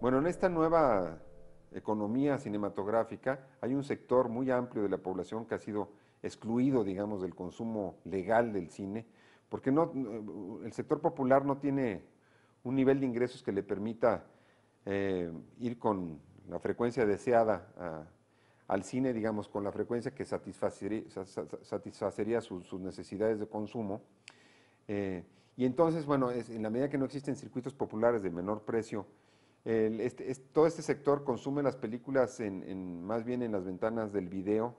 Bueno, en esta nueva economía cinematográfica hay un sector muy amplio de la población que ha sido excluido, digamos, del consumo legal del cine, porque eh, el sector popular no tiene un nivel de ingresos que le permita eh, ir con la frecuencia deseada al cine, digamos, con la frecuencia que satisfacería, sus, necesidades de consumo. Eh, y entonces, bueno, en la medida que no existen circuitos populares de menor precio este, todo este sector consume las películas en, más bien en las ventanas del video,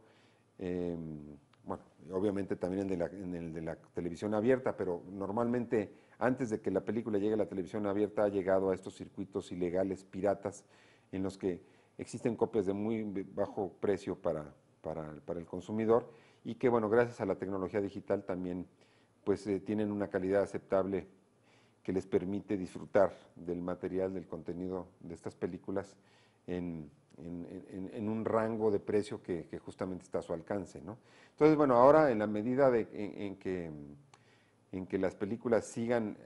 em, obviamente también en, la, el de la televisión abierta, pero normalmente antes de que la película llegue a la televisión abierta ha llegado a estos circuitos ilegales piratas en los que existen copias de muy bajo precio para, el consumidor y que, bueno, gracias a la tecnología digital también pues eh, tienen una calidad aceptable que les permite disfrutar del material, del contenido de estas películas en, un rango de precio que, justamente está a su alcance. ¿no? Entonces, bueno, ahora en la medida en, que, en que las películas sigan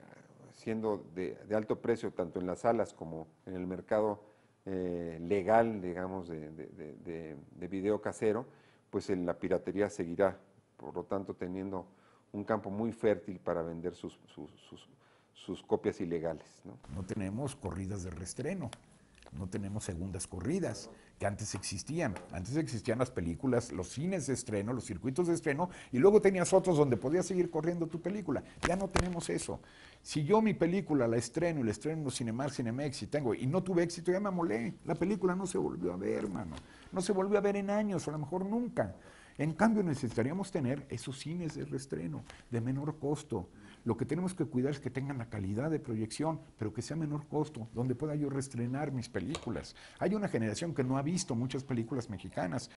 siendo de, alto precio tanto en las salas como en el mercado eh, legal, digamos, de, video casero, pues la piratería seguirá, por lo tanto, teniendo un campo muy fértil para vender sus, sus copias ilegales. ¿no? tenemos corridas de restreno, no tenemos segundas corridas que antes existían. Antes existían las películas, los cines de estreno, los circuitos de estreno, y luego tenías otros donde podías seguir corriendo tu película. Ya no tenemos eso. Si yo mi película la estreno y la estreno en los Cinemar, Cinemex y tengo, y no tuve éxito, ya me amolé. La película no se volvió a ver, hermano, No se volvió a ver en años, a lo mejor nunca. En cambio, necesitaríamos tener esos cines de restreno, de menor costo. Lo que tenemos que cuidar es que tengan la calidad de proyección, pero que sea menor costo, donde pueda yo restrenar mis películas. Hay una generación que no ha visto muchas películas mexicanas,